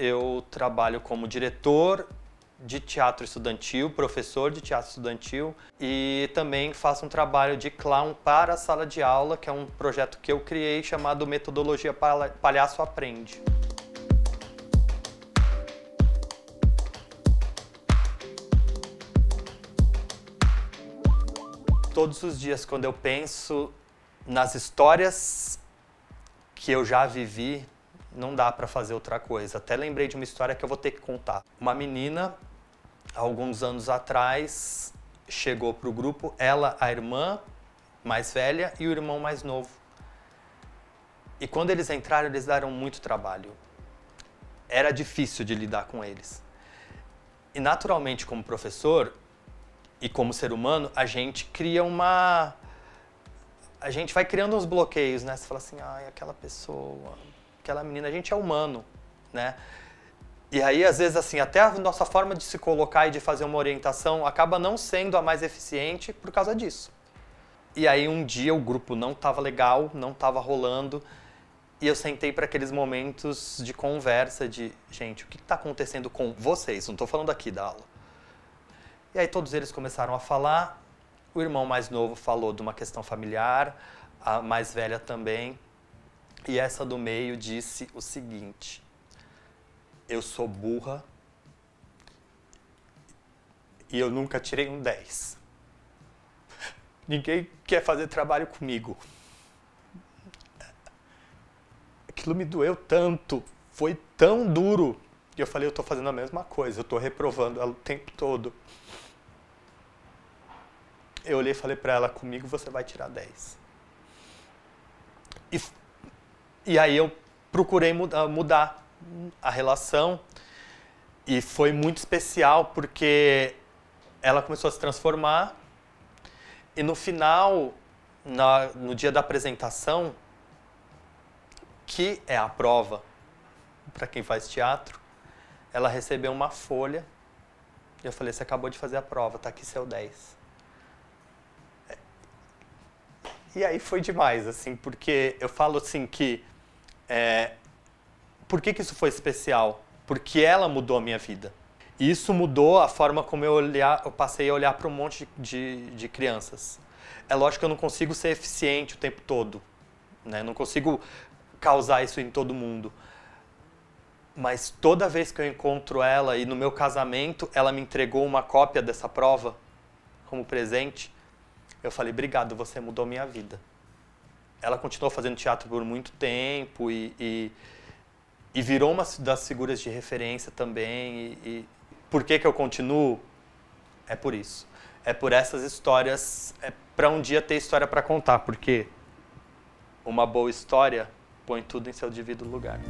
eu trabalho como diretor de teatro estudantil, professor de teatro estudantil e também faço um trabalho de clown para a sala de aula, que é um projeto que eu criei chamado Metodologia Palhaço Aprende. Todos os dias, quando eu penso nas histórias que eu já vivi, não dá para fazer outra coisa. Até lembrei de uma história que eu vou ter que contar. Uma menina, alguns anos atrás, chegou para o grupo, ela, a irmã mais velha e o irmão mais novo. E quando eles entraram, eles deram muito trabalho. Era difícil de lidar com eles. E naturalmente, como professor e como ser humano, a gente cria uma. A gente vai criando uns bloqueios, né? Você fala assim, ai, aquela pessoa aquela menina, a gente é humano, né? E aí, às vezes, assim, até a nossa forma de se colocar e de fazer uma orientação acaba não sendo a mais eficiente por causa disso. E aí, um dia, o grupo não estava legal, não estava rolando, e eu sentei para aqueles momentos de conversa de, gente, o que está acontecendo com vocês? Não estou falando aqui da aula. E aí, todos eles começaram a falar, o irmão mais novo falou de uma questão familiar, a mais velha também, e essa do meio disse o seguinte: Eu sou burra e eu nunca tirei um 10. Ninguém quer fazer trabalho comigo. Aquilo me doeu tanto, foi tão duro. E eu falei, eu estou fazendo a mesma coisa, eu estou reprovando ela o tempo todo. Eu olhei e falei para ela, comigo você vai tirar 10. E e aí eu procurei muda, mudar a relação e foi muito especial porque ela começou a se transformar e no final, na, no dia da apresentação, que é a prova para quem faz teatro, ela recebeu uma folha e eu falei: Você acabou de fazer a prova, tá aqui seu 10. E aí foi demais, assim, porque eu falo assim que. É, por que, que isso foi especial? Porque ela mudou a minha vida. E isso mudou a forma como eu, olhar, eu passei a olhar para um monte de, de crianças. É lógico que eu não consigo ser eficiente o tempo todo, né? não consigo causar isso em todo mundo. Mas toda vez que eu encontro ela e no meu casamento, ela me entregou uma cópia dessa prova como presente eu falei, obrigado, você mudou minha vida. Ela continuou fazendo teatro por muito tempo e, e, e virou uma das figuras de referência também. E, e, por que, que eu continuo? É por isso. É por essas histórias, é para um dia ter história para contar, porque uma boa história põe tudo em seu devido lugar.